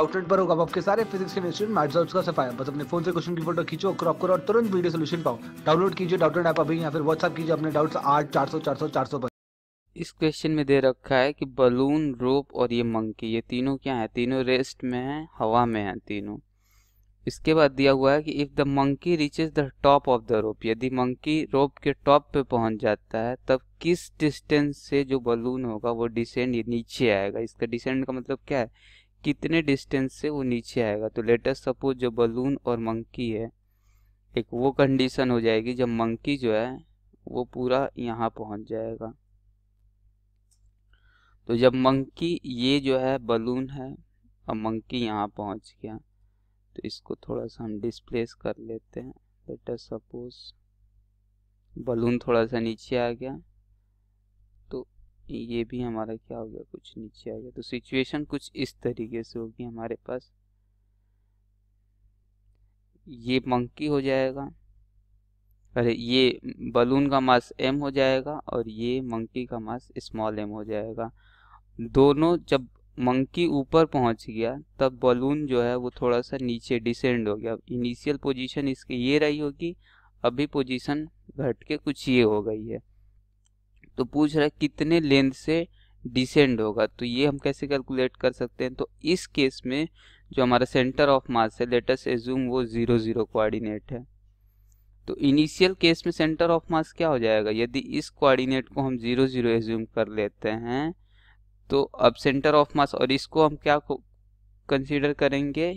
outlet पर होगा आपके सारे फिजिक्स केमिस्ट्री मैथ्स और उसका सफाया बस अपने फोन से क्वेश्चन की फोटो खींचो क्रॉप करो और तुरंत वीडियो सोल्यूशन पाओ डाउनलोड कीजिए डाउटलेट ऐप अभी या फिर व्हाट्सअप कीजिए अपने डाउट्स आठ चार सौ चार सौ चार सौ पर इस क्वेश्चन में दे रखा है कि बलून रोप और ये मंकी ये तीनों क्या है तीनों रेस्ट में है हवा में है तीनों इसके बाद दिया हुआ है कि if the monkey reaches the top of the rope यदि मंकी रोप के टॉप पे पहुंच जाता है तब किस डिस्टेंस से जो बलून होगा वो डिसेंड नीचे आएगा इसका डिसेंड का मतलब क्या है कितने डिस्टेंस से वो नीचे आएगा तो लेटेस्ट सपोज जो बलून और मंकी है एक वो कंडीशन हो जाएगी जब मंकी जो है वो पूरा यहाँ पहुँच जाएगा तो जब मंकी ये जो है बलून है अब मंकी यहाँ पहुँच गया तो इसको थोड़ा सा हम डिस्प्लेस कर लेते हैं लेटेस्ट सपोज बलून थोड़ा सा नीचे आ गया ये भी हमारा क्या हो गया कुछ नीचे आ गया तो सिचुएशन कुछ इस तरीके से होगी हमारे पास ये मंकी हो जाएगा अरे ये बलून का मास एम हो जाएगा और ये मंकी का मास स्मॉल एम हो जाएगा दोनों जब मंकी ऊपर पहुंच गया तब बलून जो है वो थोड़ा सा नीचे डिसेंड हो गया इनिशियल पोजीशन इसकी ये रही होगी अभी पोजीशन घट के कुछ ये हो गई है तो पूछ रहा है कितने लेंथ से डिसेंड होगा तो ये हम कैसे कैलकुलेट कर सकते हैं तो इस केस में जो हमारा सेंटर ऑफ मास है लेटेस्ट एज्यूम वो ज़ीरो ज़ीरो कोआर्डिनेट है तो इनिशियल केस में सेंटर ऑफ मास क्या हो जाएगा यदि इस कोआर्डिनेट को हम ज़ीरो ज़ीरो एज्यूम कर लेते हैं तो अब सेंटर ऑफ मास और इसको हम क्या कंसिडर करेंगे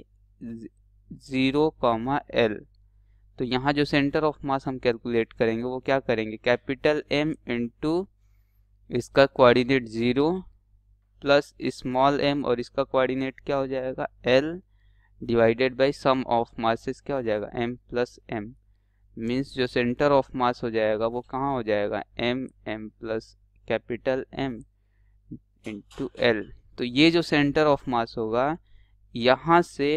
ज़ीरो कॉमा एल तो यहाँ जो सेंटर ऑफ मास हम कैलकुलेट करेंगे वो क्या करेंगे कैपिटल एम इंटू इसका coordinate zero plus small M और इसका कोऑर्डिनेट क्या हो जाएगा L divided by sum of masses क्या हो जाएगा एम प्लस एम मीन्स जो सेंटर ऑफ मास हो जाएगा वो कहाँ हो जाएगा M M plus capital M into L तो ये जो सेंटर ऑफ मास होगा यहाँ से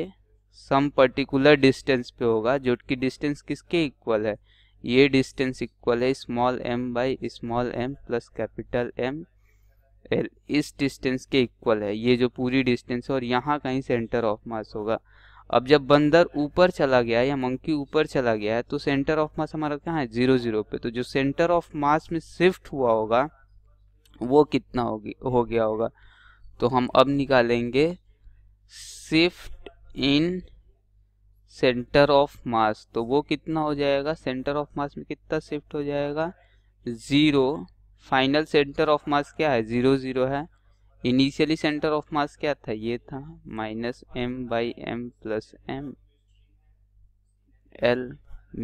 सम पर्टिकुलर डिस्टेंस पे होगा जो कि डिस्टेंस किसके इक्वल है ये डिस्टेंस इक्वल है small M by small M plus capital M L इस डिस्टेंस के इक्वल है ये जो पूरी डिस्टेंस है और यहाँ कहीं सेंटर ऑफ मास होगा अब जब बंदर ऊपर चला गया या मंकी ऊपर चला गया है तो सेंटर ऑफ मास हमारा कहाँ है जीरो जीरो पे तो जो सेंटर ऑफ मास में शिफ्ट हुआ होगा वो कितना होगी हो गया होगा तो हम अब निकालेंगे shift in centre of mass तो वो कितना हो जाएगा सेंटर ऑफ मास में कितना शिफ्ट हो जाएगा zero final centre of mass क्या है ज़ीरो ज़ीरो है इनिशियली सेंटर ऑफ मास क्या था ये था minus M by M plus M L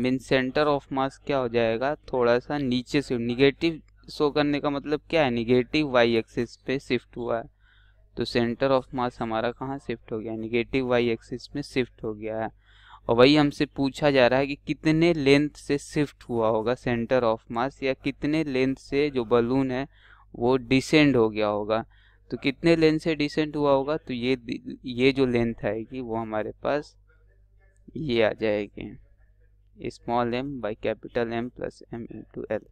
mean centre of mass क्या हो जाएगा थोड़ा सा नीचे से निगेटिव शो करने का मतलब क्या है निगेटिव वाई एक्सिस पे शिफ्ट हुआ है तो सेंटर ऑफ मास हमारा कहाँ शिफ्ट हो गया निगेटिव वाई एक्सिस में शिफ्ट हो गया है और वही हमसे पूछा जा रहा है कि कितने लेंथ से शिफ्ट हुआ होगा सेंटर ऑफ मास या कितने लेंथ से जो बलून है वो डिसेंड हो गया होगा तो कितने लेंथ से डिसेंड हुआ होगा तो ये ये जो लेंथ आएगी वो हमारे पास ये आ जाएगी small M by capital M plus M into L